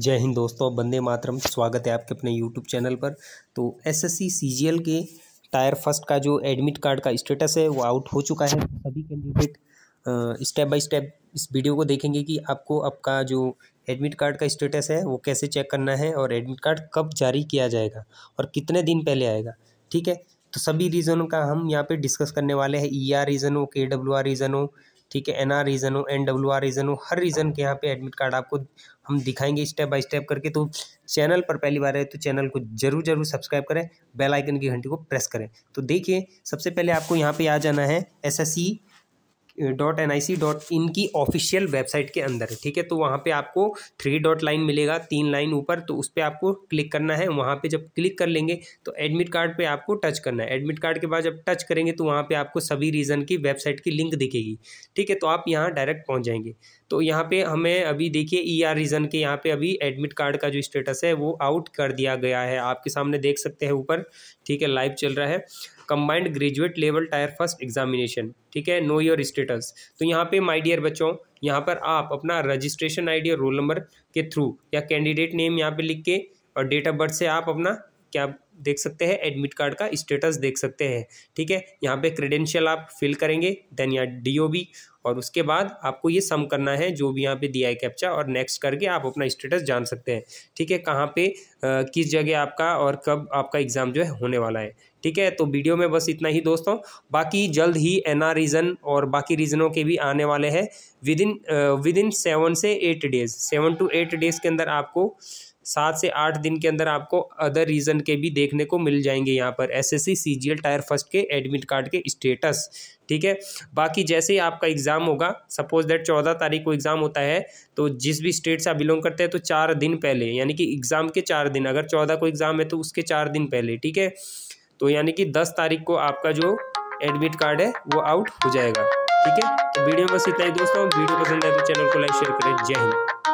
जय हिंद दोस्तों बंदे मातरम स्वागत है आपके अपने यूट्यूब चैनल पर तो एसएससी सीजीएल के टायर फर्स्ट का जो एडमिट कार्ड का स्टेटस है वो आउट हो चुका है सभी कैंडिडेट स्टेप बाय स्टेप इस वीडियो को देखेंगे कि आपको आपका जो एडमिट कार्ड का स्टेटस है वो कैसे चेक करना है और एडमिट कार्ड कब जारी किया जाएगा और कितने दिन पहले आएगा ठीक है तो सभी रीज़नों का हम यहाँ पर डिस्कस करने वाले हैं ई आर रीज़न हो के डब्ल्यू आर रीज़न हो ठीक है एन आर रीज़न हो एन डब्ल्यू आर रीज़न हो हर रीज़न के यहाँ पे एडमिट कार्ड आपको हम दिखाएंगे स्टेप बाय स्टेप करके तो चैनल पर पहली बार है तो चैनल को जरूर जरूर सब्सक्राइब करें बेल आइकन की घंटी को प्रेस करें तो देखिए सबसे पहले आपको यहाँ पे आ जाना है S S C dot N I C dot in की ऑफिशियल वेबसाइट के अंदर ठीक है तो वहाँ पे आपको थ्री डॉट लाइन मिलेगा तीन लाइन ऊपर तो उस पर आपको क्लिक करना है वहाँ पे जब क्लिक कर लेंगे तो एडमिट कार्ड पे आपको टच करना है एडमिट कार्ड के बाद जब टच करेंगे तो वहाँ पे आपको सभी रीज़न की वेबसाइट की लिंक दिखेगी ठीक है तो आप यहाँ डायरेक्ट पहुँच जाएंगे तो यहाँ पे हमें अभी देखिए ई आर रीज़न के यहाँ पे अभी एडमिट कार्ड का जो स्टेटस है वो आउट कर दिया गया है आपके सामने देख सकते हैं ऊपर ठीक है लाइव चल रहा है combined graduate level tier first examination ठीक है नो योर स्टेटस तो यहाँ पे माय डियर बच्चों यहाँ पर आप अपना रजिस्ट्रेशन आईडी और रोल नंबर के थ्रू या कैंडिडेट नेम यहाँ पे लिख के और डेट ऑफ बर्थ से आप अपना क्या देख सकते हैं एडमिट कार्ड का स्टेटस देख सकते हैं ठीक है यहाँ पे क्रेडेंशियल आप फिल करेंगे देन या डी और उसके बाद आपको ये सम करना है जो भी यहाँ पे दिया है कैप्चा और नेक्स्ट करके आप अपना स्टेटस जान सकते हैं ठीक है कहाँ पे आ, किस जगह आपका और कब आपका एग्ज़ाम जो है होने वाला है ठीक है तो वीडियो में बस इतना ही दोस्तों बाकी जल्द ही एन रीज़न और बाकी रीज़नों के भी आने वाले हैं within within seven से eight days seven to eight days के अंदर आपको सात से आठ दिन के अंदर आपको अदर रीज़न के भी देखने को मिल जाएंगे यहाँ पर एसएससी सीजीएल टायर फर्स्ट के एडमिट कार्ड के स्टेटस ठीक है बाकी जैसे ही आपका एग्ज़ाम होगा सपोज दैट चौदह तारीख को एग्ज़ाम होता है तो जिस भी स्टेट से आप बिलोंग करते हैं तो चार दिन पहले यानी कि एग्ज़ाम के चार दिन अगर चौदह को एग्ज़ाम है तो उसके चार दिन पहले ठीक है तो यानी कि दस तारीख को आपका जो एडमिट कार्ड है वो आउट हो जाएगा ठीक है तो वीडियो में बस इतना ही दोस्तों वीडियो पसंद आए तो चैनल को लाइक शेयर करें जय हिंद